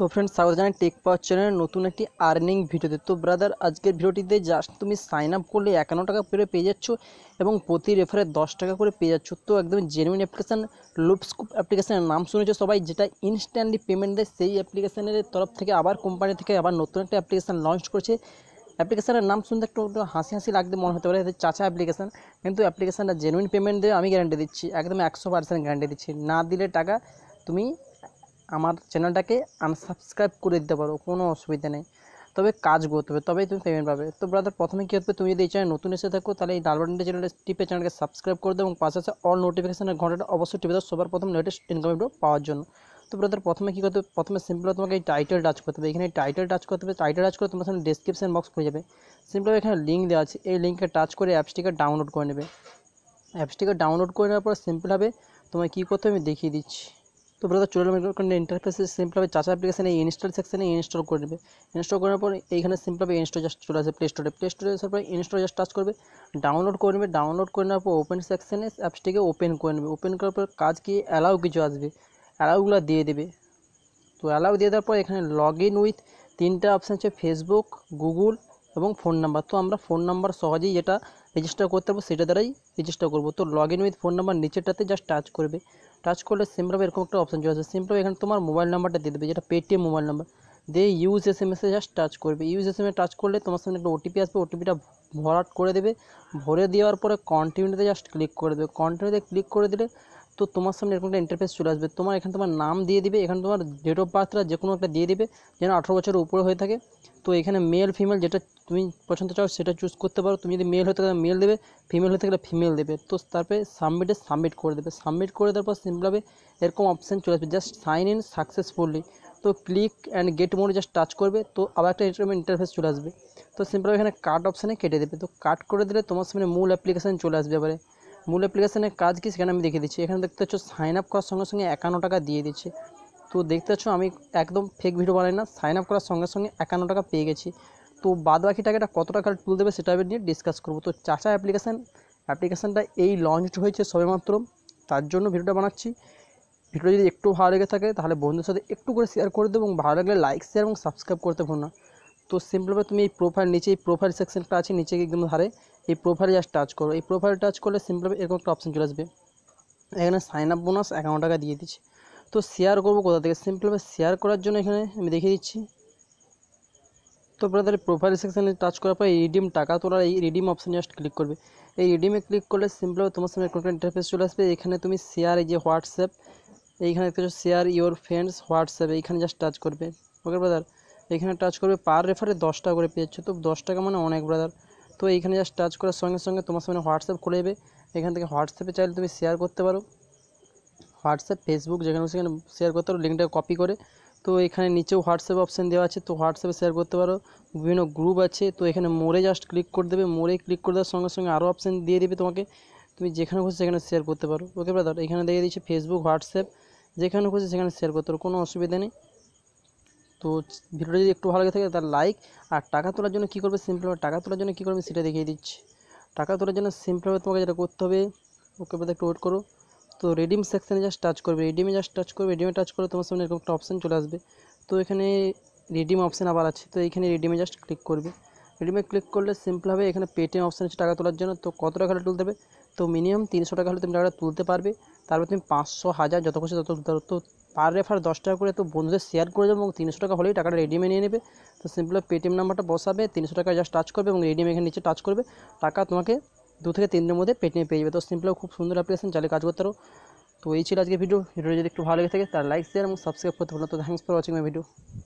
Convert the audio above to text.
তো ফ্রেন্ড স্বাগত জানাই টেক পাওয়ার চ্যানেলের নতুন একটি আর্নিং ভিডিওতে তো ব্রাদার আজকের ভিডিওটিতে জাস্ট তুমি সাইন আপ করলে একান্ন টাকা করে পেয়ে যাচ্ছ এবং প্রতি রেফারে দশ টাকা করে পেয়ে যাচ্ছ তো একদম জেনুইন অ্যাপ্লিকেশান লুপস্কুপ অ্যাপ্লিকেশানের নাম শুনেছো সবাই যেটা ইনস্ট্যান্টলি পেমেন্ট দেয় সেই অ্যাপ্লিকেশানের তরফ থেকে আবার কোম্পানি থেকে আবার নতুন একটা অ্যাপ্লিকেশান লঞ্চ করছে অ্যাপ্লিকেশানের নাম শুনতে একটু হাসি হাসি লাগতে মনে হতে পারে চাচা অ্যাপ্লিকেশান কিন্তু অ্যাপ্লিকেশানটা জেনুইন পেমেন্ট দেবে আমি গ্যারান্টি দিচ্ছি একদম একশো পার্সেন্ট গ্যারান্টি দিচ্ছি না দিলে টাকা তুমি আমার চ্যানেলটাকে আনসাবস্ক্রাইব করে দিতে পারো কোনো অসুবিধা নেই তবে কাজ করতে হবে তবেই তুমি পেমেন্ট পাবে তো ব্রাদার প্রথমে কী হবে তুমি যদি এই চ্যানেল নতুন এসে থাকো তাহলে এই ডালবাট ইন্ডিয়া চ্যানেলটা টিপে চ্যানেলকে সাবস্ক্রাইব করে দেবো এবং পাশে আছে অল নোটিফিকেশনের ঘন্টাটা অবশ্যই টিপে দাও সবার প্রথম লেটেস্ট ইনকাম ভিডিও পাওয়ার জন্য তো ব্রাদার প্রথমে কী করতে হবে প্রথমে সিম্পল তোমাকে এই টাইটেল টাচ করতে হবে এখানে টাইটেল টাচ করতে হবে টাইটেল টাচ করে তোমার সামনে ডিসক্রিপশন বক্স খুলে যাবে সিম্পল এখানে লিঙ্ক দেওয়া আছে এই লিঙ্কে টাচ করে অ্যাপসটিকে ডাউনলোড করে নেবে অ্যাপসটিকে ডাউনলোড করে নেওয়ার পর সিম্পলভাবে তোমায় কী করতে হবে আমি দেখিয়ে দিচ্ছি তো ব্রাদার চলে এলাম এখানে ইন্টারফেসে সিম্পলভাবে চাচা অ্যাপ্লিকেশানে ইনস্টল সেকশানে ইনস্টল করে নেবে ইনস্টল করার পর এইখানে সিম্পলভাবে ইনস্টল জাস্ট চলে আসবে প্লে স্টোরে প্লে স্টোরে আসার পর ইনস্টল জাস্ট টাচ করবে ডাউনলোড করে নেবে ডাউনলোড করে নেওয়ার পর ওপেন সেকশানে অ্যাপসটিকে ওপেন করে নেবে ওপেন করার পর কাজ কি অ্যালাউ কিছু আসবে অ্যালাউগুলো দিয়ে দেবে তো অ্যালাউ দিয়ে দেওয়ার পর এখানে লগ ইন উইথ তিনটা অপশান হচ্ছে ফেসবুক গুগল এবং ফোন নাম্বার তো আমরা ফোন নাম্বার সহজেই যেটা রেজিস্টার করতে পারবো সেটা দ্বারাই রেজিস্টার করবো তো log in with phone number নিচেরটাতে জাস্ট টাচ করবে টাচ করলে সিমপ্রভ এরকম একটা অপশন চলে সিম সিমপ্রভ এখানে তোমার মোবাইল নাম্বারটা দিয়ে দেবে যেটা পেটিএম মোবাইল নাম্বার দিয়ে ইউজ এস এম এসে জাস্ট টাচ করবে ইউজ এস এম এ টাচ করলে তোমার সামনে একটা ওটিপি আসবে ওটিপিটা ভরাট করে দেবে ভরে দেওয়ার পরে কন্টিনিউতে জাস্ট ক্লিক করে দেবে কন্টিনিউতে ক্লিক করে দিলে তো তোমার সামনে এরকম একটা ইন্টারফেস চলে আসবে তোমার এখানে তোমার নাম দিয়ে দিবে এখানে তোমার ডেট অফ বার্থটা যে কোনো একটা দিয়ে দিবে যেন আঠারো বছরের উপরে হয়ে থাকে তো এখানে মেল ফিমেল যেটা তুমি পছন্দ চাও সেটা চুজ করতে পারো তুমি যদি মেল হতে গেলে মেল দেবে ফিমেল হতে গেলে ফিমেল দেবে তো তারপরে সাবমিটে সাবমিট করে দেবে সাবমিট করে দেওয়ার পর সিম্পলভাবে এরকম অপশান চলে আসবে জাস্ট সাইন ইন সাকসেসফুলি তো ক্লিক অ্যান্ড গেট মোড়ে জাস্ট টাচ করবে তো আবার একটা এরকম ইন্টারফেস চলে আসবে তো সিম্পলভাবে এখানে কাট অপশানে কেটে দেবে তো কাট করে দিলে তোমার সামনে মূল অ্যাপ্লিকেশান চলে আসবে এবারে মূল অ্যাপ্লিকেশানের কাজ কি সেখানে আমি দেখিয়ে দিচ্ছি এখানে দেখতে পাচ্ছ সাইন আপ করার সঙ্গে সঙ্গে একান্ন টাকা দিয়ে দিচ্ছে তো দেখতে পাচ্ছ আমি একদম ফেক ভিডিও বানাই না সাইন আপ করার সঙ্গে সঙ্গে একান্ন টাকা পেয়ে গেছি তো বাদ বাকি টাকাটা কত টাকা তুলে দেবে সেটা আমি নিয়ে ডিসকাস করবো তো চাচা অ্যাপ্লিকেশান অ্যাপ্লিকেশানটা এই লঞ্চড হয়েছে সবেমাত্র তার জন্য ভিডিওটা বানাচ্ছি ভিডিও যদি একটু ভালো লেগে থাকে তাহলে বন্ধুদের সাথে একটু করে শেয়ার করে দেবো এবং ভালো লাগলে লাইক শেয়ার এবং সাবস্ক্রাইব করতে ভুল না তো সিম্পলভাবে তুমি এই প্রোফাইল নিচে এই প্রোফাইল সেকশনটা আছে নিচে একদম ধারে এই প্রোফাইল জাস্ট টাচ করো এই প্রোফাইল টাচ করলে সিম্পলভাবে এরকম একটা অপশন চলে আসবে এখানে সাইন আপ বোনাস একান্ন টাকা দিয়ে দিচ্ছি তো শেয়ার করবো কোথা থেকে সিম্পলভাবে শেয়ার করার জন্য এখানে আমি দেখিয়ে দিচ্ছি তো ব্রাদার প্রোফাইল সেকশানে টাচ করার পর রিডিম টাকা তোলার এই রিডিম অপশান জাস্ট ক্লিক করবে এই রিডিমে ক্লিক করলে সিম্পলভাবে তোমার সামনে একটা ইন্টারফেস চলে আসবে এখানে তুমি শেয়ার এই যে হোয়াটসঅ্যাপ এইখানে দেখতে শেয়ার ইওর ফ্রেন্ডস হোয়াটসঅ্যাপ এইখানে জাস্ট টাচ করবে ওকে ব্রাদার এখানে টাচ করবে পার রেফারে দশ টাকা করে পেয়েছো তো দশ টাকা মানে অনেক ব্রাদার তো এইখানে জাস্ট টাচ করার সঙ্গে সঙ্গে তোমার সামনে হোয়াটসঅ্যাপ খুলে যাবে এখান থেকে হোয়াটসঅ্যাপে চাইলে তুমি শেয়ার করতে পারো হোয়াটসঅ্যাপ ফেসবুক যেখানে সেখানে শেয়ার করতে পারো লিঙ্কটা কপি করে তো এখানে নিচেও হোয়াটসঅ্যাপ অপশান দেওয়া আছে তো হোয়াটসঅ্যাপে শেয়ার করতে পারো বিভিন্ন গ্রুপ আছে তো এখানে মোড়ে জাস্ট ক্লিক করে দেবে মোড়ে ক্লিক করে দেওয়ার সঙ্গে সঙ্গে আরও অপশান দিয়ে দেবে তোমাকে তুমি যেখানে খুশি সেখানে শেয়ার করতে পারো ওকে ব্রাদার এখানে দেখিয়ে দিচ্ছে ফেসবুক হোয়াটসঅ্যাপ যেখানে খুশি সেখানে শেয়ার করতে পারো কোনো অসুবিধা নেই তো ভিডিওটা যদি একটু ভালো লাগে থাকে তার লাইক আর টাকা তোলার জন্য কী করবে সিম্পলভাবে টাকা তোলার জন্য কী করবে সেটা দেখিয়ে দিচ্ছি টাকা তোলার জন্য সিম্পলভাবে তোমাকে যেটা করতে হবে ওকে বলতে একটু ওয়েট করো তো রেডিম সেকশানে জাস্ট টাচ করবে রেডিমে জাস্ট টাচ করবে রেডিমে টাচ করে তোমার সামনে এরকম একটা অপশান চলে আসবে তো এখানে রেডিম অপশান আবার আছে তো এইখানে রেডিমে জাস্ট ক্লিক করবে রেডিমে ক্লিক করলে সিম্পলভাবে এখানে পেটিএম অপশান আছে টাকা তোলার জন্য তো কত টাকা হলে তুলতে হবে তো মিনিমাম তিনশো টাকা হলে তুমি টাকাটা তুলতে পারবে তারপর তুমি পাঁচশো হাজার যত খুশি তত তো পার রেফার দশ টাকা করে তো বন্ধুদের শেয়ার করে দেবো এবং তিনশো টাকা হলেই টাকাটা রেডিমে নিয়ে নেবে তো সিম্পল পেটিএম নাম্বারটা বসাবে তিনশো টাকা জাস্ট টাচ করবে এবং রেডিমে এখানে নিচে টাচ করবে টাকা তোমাকে দু থেকে তিনটের মধ্যে পেটিএমে পেয়ে যাবে তো সিম্পল খুব সুন্দর অ্যাপ্লিকেশন চালে কাজ করতে তো এই ছিল আজকে ভিডিও ভিডিও যদি একটু ভালো লেগে থাকে তার লাইক শেয়ার এবং সাবস্ক্রাইব করতে পারো তো thanks for watching my video